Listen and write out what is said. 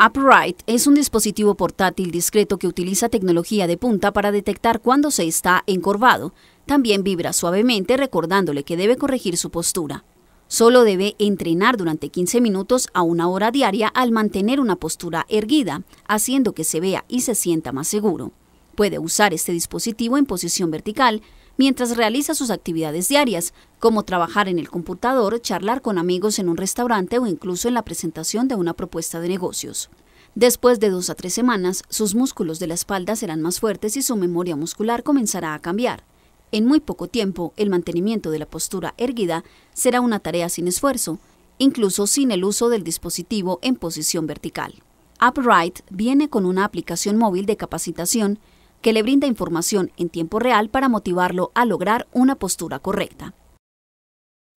Upright es un dispositivo portátil discreto que utiliza tecnología de punta para detectar cuando se está encorvado. También vibra suavemente recordándole que debe corregir su postura. Solo debe entrenar durante 15 minutos a una hora diaria al mantener una postura erguida, haciendo que se vea y se sienta más seguro. Puede usar este dispositivo en posición vertical mientras realiza sus actividades diarias, como trabajar en el computador, charlar con amigos en un restaurante o incluso en la presentación de una propuesta de negocios. Después de dos a tres semanas, sus músculos de la espalda serán más fuertes y su memoria muscular comenzará a cambiar. En muy poco tiempo, el mantenimiento de la postura erguida será una tarea sin esfuerzo, incluso sin el uso del dispositivo en posición vertical. Upright viene con una aplicación móvil de capacitación que le brinda información en tiempo real para motivarlo a lograr una postura correcta.